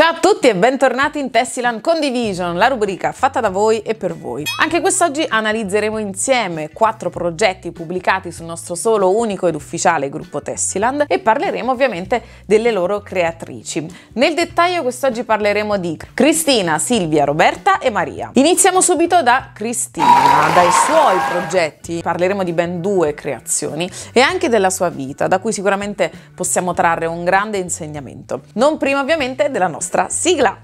Ciao a tutti e bentornati in Tessiland Condivision, la rubrica fatta da voi e per voi. Anche quest'oggi analizzeremo insieme quattro progetti pubblicati sul nostro solo, unico ed ufficiale gruppo Tessiland e parleremo ovviamente delle loro creatrici. Nel dettaglio quest'oggi parleremo di Cristina, Silvia, Roberta e Maria. Iniziamo subito da Cristina, dai suoi progetti, parleremo di ben due creazioni e anche della sua vita, da cui sicuramente possiamo trarre un grande insegnamento. Non prima ovviamente della nostra nostra sigla.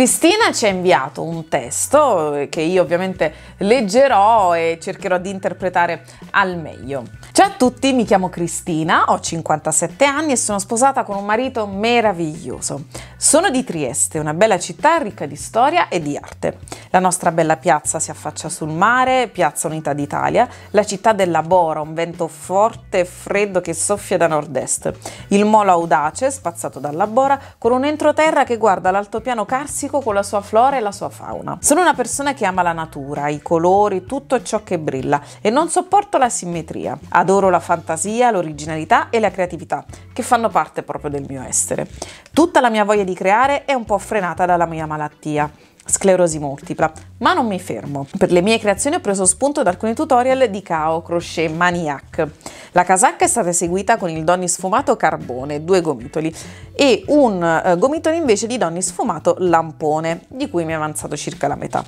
Cristina ci ha inviato un testo che io ovviamente leggerò e cercherò di interpretare al meglio. Ciao a tutti, mi chiamo Cristina, ho 57 anni e sono sposata con un marito meraviglioso. Sono di Trieste, una bella città ricca di storia e di arte. La nostra bella piazza si affaccia sul mare, Piazza Unità d'Italia, la città della Bora, un vento forte e freddo che soffia da nord-est. Il molo audace, spazzato dalla Bora, con un entroterra che guarda l'altopiano Carsi Messico con la sua flora e la sua fauna. Sono una persona che ama la natura, i colori, tutto ciò che brilla e non sopporto la simmetria. Adoro la fantasia, l'originalità e la creatività, che fanno parte proprio del mio essere. Tutta la mia voglia di creare è un po' frenata dalla mia malattia sclerosi multipla. Ma non mi fermo. Per le mie creazioni ho preso spunto da alcuni tutorial di Kao Crochet Maniac. La casacca è stata eseguita con il donni sfumato carbone, due gomitoli, e un eh, gomitolo invece di donni sfumato lampone, di cui mi è avanzato circa la metà.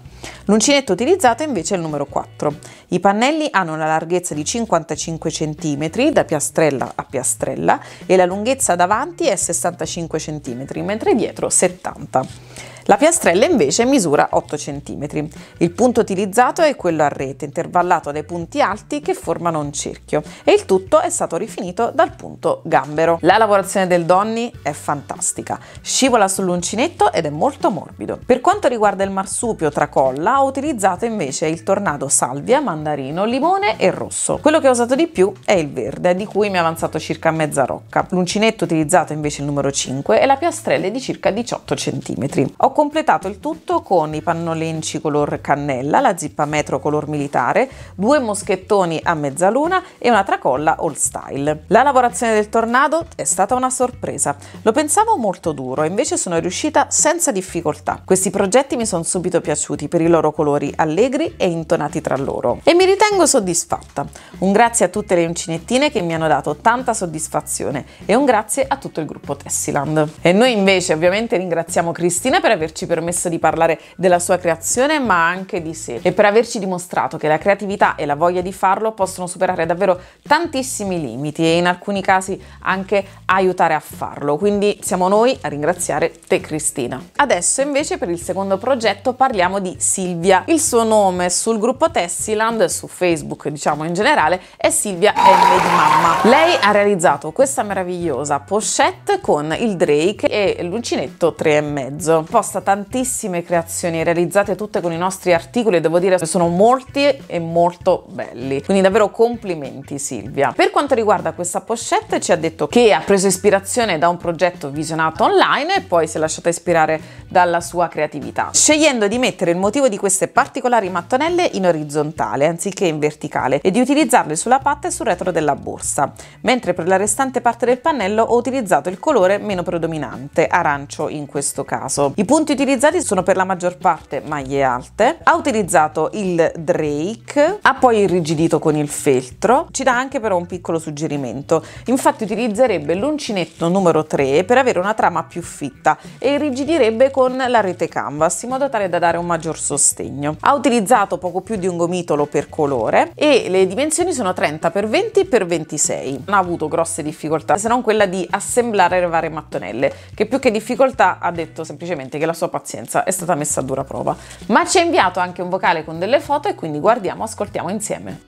L'uncinetto utilizzato invece è il numero 4. I pannelli hanno una larghezza di 55 cm da piastrella a piastrella e la lunghezza davanti è 65 cm, mentre dietro 70 cm. La piastrella invece misura 8 cm. Il punto utilizzato è quello a rete, intervallato dai punti alti che formano un cerchio e il tutto è stato rifinito dal punto gambero. La lavorazione del Donny è fantastica, scivola sull'uncinetto ed è molto morbido. Per quanto riguarda il marsupio tracolla ho utilizzato invece il tornado salvia, mandarino, limone e rosso. Quello che ho usato di più è il verde, di cui mi è avanzato circa mezza rocca. L'uncinetto utilizzato invece è il numero 5 e la piastrella è di circa 18 cm. Ho completato il tutto con i pannolenci color cannella, la zippa metro color militare, due moschettoni a mezzaluna e una tracolla all style. La lavorazione del tornado è stata una sorpresa. Lo pensavo molto duro, invece sono riuscita senza difficoltà. Questi progetti mi sono subito piaciuti per i loro colori allegri e intonati tra loro. E mi ritengo soddisfatta. Un grazie a tutte le uncinettine che mi hanno dato tanta soddisfazione e un grazie a tutto il gruppo Tessiland. E noi invece ovviamente ringraziamo Cristina per aver averci permesso di parlare della sua creazione ma anche di sé e per averci dimostrato che la creatività e la voglia di farlo possono superare davvero tantissimi limiti e in alcuni casi anche aiutare a farlo. Quindi siamo noi a ringraziare te Cristina. Adesso invece per il secondo progetto parliamo di Silvia. Il suo nome sul gruppo Tessiland, su Facebook diciamo in generale, è Silvia M di Mamma. Lei ha realizzato questa meravigliosa pochette con il Drake e l'uncinetto 3,5 proposta tantissime creazioni realizzate tutte con i nostri articoli e devo dire che sono molti e molto belli. Quindi davvero complimenti Silvia. Per quanto riguarda questa pochette ci ha detto che ha preso ispirazione da un progetto visionato online e poi si è lasciata ispirare dalla sua creatività, scegliendo di mettere il motivo di queste particolari mattonelle in orizzontale anziché in verticale e di utilizzarle sulla patta e sul retro della borsa, mentre per la restante parte del pannello ho utilizzato il colore meno predominante, arancio in questo caso. I punti Monti utilizzati sono per la maggior parte maglie alte. Ha utilizzato il Drake, ha poi irrigidito con il feltro. Ci dà anche però un piccolo suggerimento. Infatti utilizzerebbe l'uncinetto numero 3 per avere una trama più fitta e irrigidirebbe con la rete canvas in modo tale da dare un maggior sostegno. Ha utilizzato poco più di un gomitolo per colore e le dimensioni sono 30x20 x 26. Non ha avuto grosse difficoltà se non quella di assemblare le varie mattonelle che più che difficoltà ha detto semplicemente che la la sua pazienza è stata messa a dura prova, ma ci ha inviato anche un vocale con delle foto e quindi guardiamo, ascoltiamo insieme.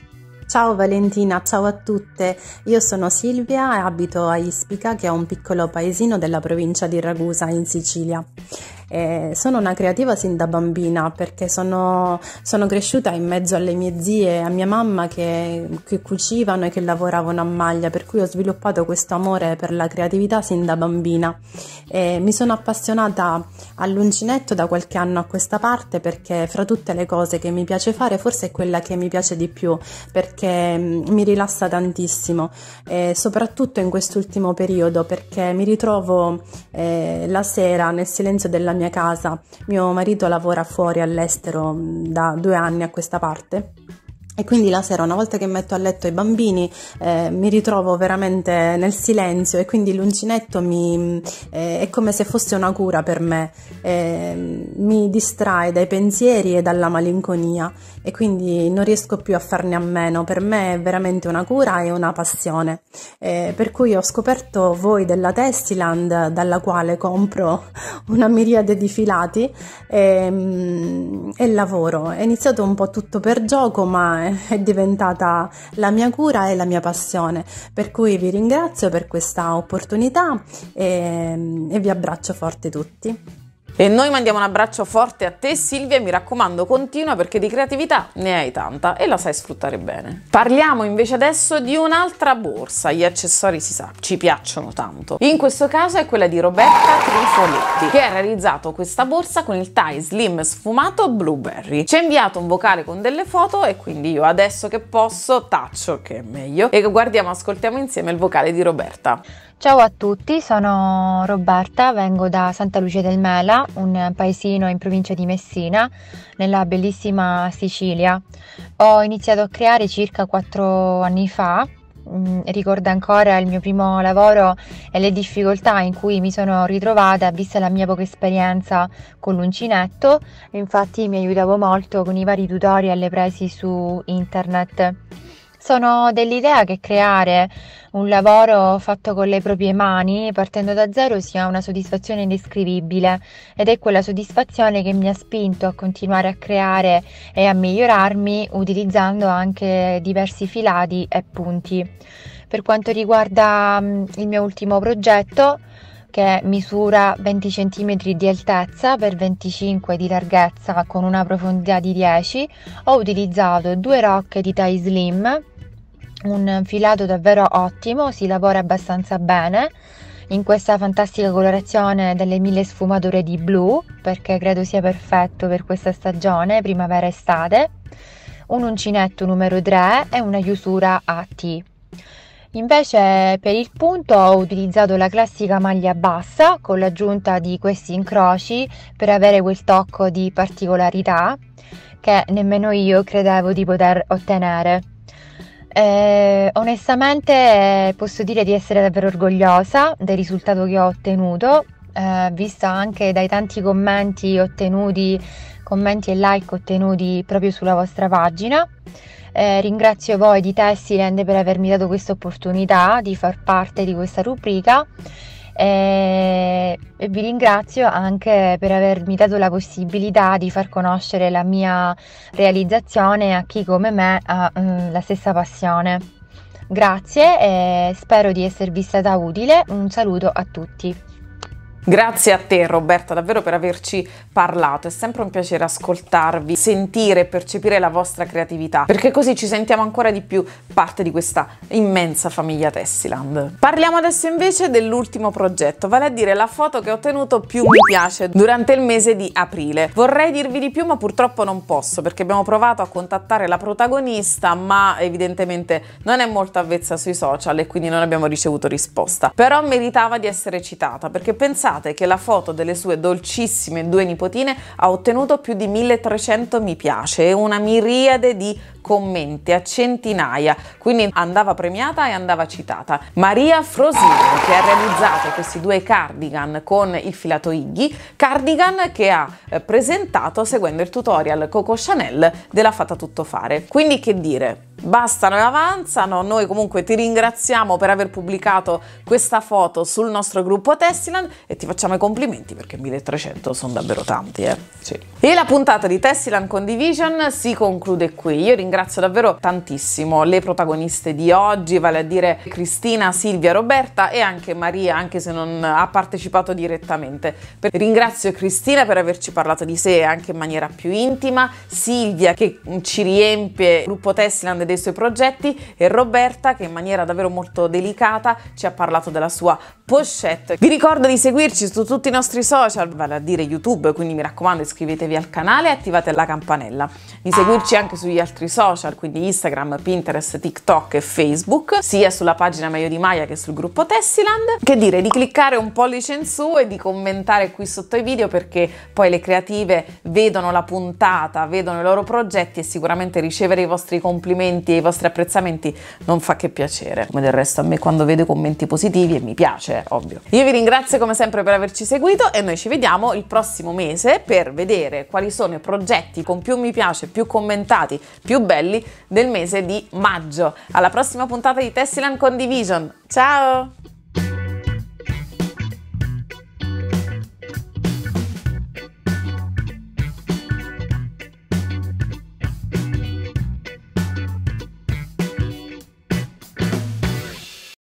Ciao Valentina, ciao a tutte. Io sono Silvia e abito a Ispica, che è un piccolo paesino della provincia di Ragusa in Sicilia. Eh, sono una creativa sin da bambina perché sono, sono, cresciuta in mezzo alle mie zie, a mia mamma che, che cucivano e che lavoravano a maglia, per cui ho sviluppato questo amore per la creatività sin da bambina. Eh, mi sono appassionata all'uncinetto da qualche anno a questa parte perché fra tutte le cose che mi piace fare forse è quella che mi piace di più perché mm, mi rilassa tantissimo, eh, soprattutto in quest'ultimo periodo perché mi ritrovo eh, la sera nel silenzio della mia casa. Mio marito lavora fuori all'estero mm, da due anni a questa parte e quindi la sera, una volta che metto a letto i bambini, eh, mi ritrovo veramente nel silenzio e quindi l'uncinetto mi, eh, è come se fosse una cura per me, eh, mi distrae dai pensieri e dalla malinconia e quindi non riesco più a farne a meno, per me è veramente una cura e una passione. Eh, per cui ho scoperto voi della Testiland, dalla quale compro una miriade di filati e, ehm, e lavoro. È iniziato un po' tutto per gioco, ma eh, è, diventata la mia cura e la mia passione. Per cui vi ringrazio per questa opportunità e, e vi abbraccio forte tutti. E noi mandiamo un abbraccio forte a te Silvia, e mi raccomando continua perché di creatività ne hai tanta e la sai sfruttare bene. Parliamo invece adesso di un'altra borsa, gli accessori si sa, ci piacciono tanto. In questo caso è quella di Roberta Trifoletti che ha realizzato questa borsa con il tie slim sfumato blueberry. Ci ha inviato un vocale con delle foto e quindi io adesso che posso taccio che è meglio e guardiamo, ascoltiamo insieme il vocale di Roberta. Ciao a tutti, sono Roberta, vengo da Santa Lucia del Mela, un paesino in provincia di Messina, nella bellissima Sicilia. Ho iniziato a creare circa 4 anni fa mm, ricordo ancora il mio primo lavoro e le difficoltà in cui mi sono ritrovata vista la mia poca esperienza con l'uncinetto, infatti mi aiutavo molto con i vari tutorial presi su internet. Sono dell'idea che creare un lavoro fatto con le proprie mani, partendo da zero, sia una soddisfazione indescrivibile ed è quella soddisfazione che mi ha spinto a continuare a creare e a migliorarmi utilizzando anche diversi filati e punti. Per quanto riguarda mm, il mio ultimo progetto, che misura 20 cm di altezza per 25 di larghezza con una profondità di 10, ho utilizzato due rocche di tie slim un filato davvero ottimo, si lavora abbastanza bene in questa fantastica colorazione delle mille sfumature di blu perché credo sia perfetto per questa stagione, primavera estate, un uncinetto numero 3 e una chiusura a T. Invece per il punto ho utilizzato la classica maglia bassa con l'aggiunta di questi incroci per avere quel tocco di particolarità che nemmeno io credevo di poter ottenere. Eh, onestamente posso dire di essere davvero orgogliosa del risultato che ho ottenuto, eh, vista anche dai tanti commenti ottenuti, commenti e like ottenuti proprio sulla vostra pagina. Eh, ringrazio voi di Tessiland per avermi dato questa opportunità di far parte di questa rubrica e, vi ringrazio anche per avermi dato la possibilità di far conoscere la mia realizzazione a chi come me ha mh, mm, la stessa passione. Grazie e spero di esservi stata utile. Un saluto a tutti. Grazie a te Roberta davvero per averci parlato, è sempre un piacere ascoltarvi, sentire e percepire la vostra creatività, perché così ci sentiamo ancora di più parte di questa immensa famiglia Tessiland. Parliamo adesso invece dell'ultimo progetto, vale a dire la foto che ho ottenuto più mi piace durante il mese di aprile. Vorrei dirvi di più ma purtroppo non posso perché abbiamo provato a contattare la protagonista ma evidentemente non è molto avvezza sui social e quindi non abbiamo ricevuto risposta. Però meritava di essere citata perché pensavo notate che la foto delle sue dolcissime due nipotine ha ottenuto più di 1300 mi piace e una miriade di commenti a centinaia, quindi andava premiata e andava citata. Maria Frosino che ha realizzato questi due cardigan con il filato Iggy, cardigan che ha eh, presentato seguendo il tutorial Coco Chanel della Fata Tuttofare. Quindi che dire, bastano e avanzano. Noi comunque ti ringraziamo per aver pubblicato questa foto sul nostro gruppo Tessiland e ti facciamo i complimenti perché 1300 sono davvero tanti. Eh? Sì. E la puntata di Tessiland Condivision si conclude qui. Io ringrazio davvero tantissimo le protagoniste di oggi, vale a dire Cristina, Silvia, Roberta e anche Maria, anche se non ha partecipato direttamente. Ringrazio Cristina per averci parlato di sé anche in maniera più intima, Silvia che ci riempie il gruppo Tessiland dei dei suoi progetti e Roberta che in maniera davvero molto delicata ci ha parlato della sua pochette. Vi ricordo di seguirci su tutti i nostri social, vale a dire YouTube, quindi mi raccomando iscrivetevi al canale e attivate la campanella. Di seguirci anche sugli altri social, quindi Instagram, Pinterest, TikTok e Facebook, sia sulla pagina Maio di Maia che sul gruppo Tessiland. Che dire, di cliccare un pollice in su e di commentare qui sotto i video perché poi le creative vedono la puntata, vedono i loro progetti e sicuramente ricevere i vostri complimenti commenti e i vostri apprezzamenti non fa che piacere, come del resto a me quando vedo commenti positivi e mi piace, ovvio. Io vi ringrazio come sempre per averci seguito e noi ci vediamo il prossimo mese per vedere quali sono i progetti con più mi piace, più commentati, più belli del mese di maggio. Alla prossima puntata di Tessilan Condivision. Ciao!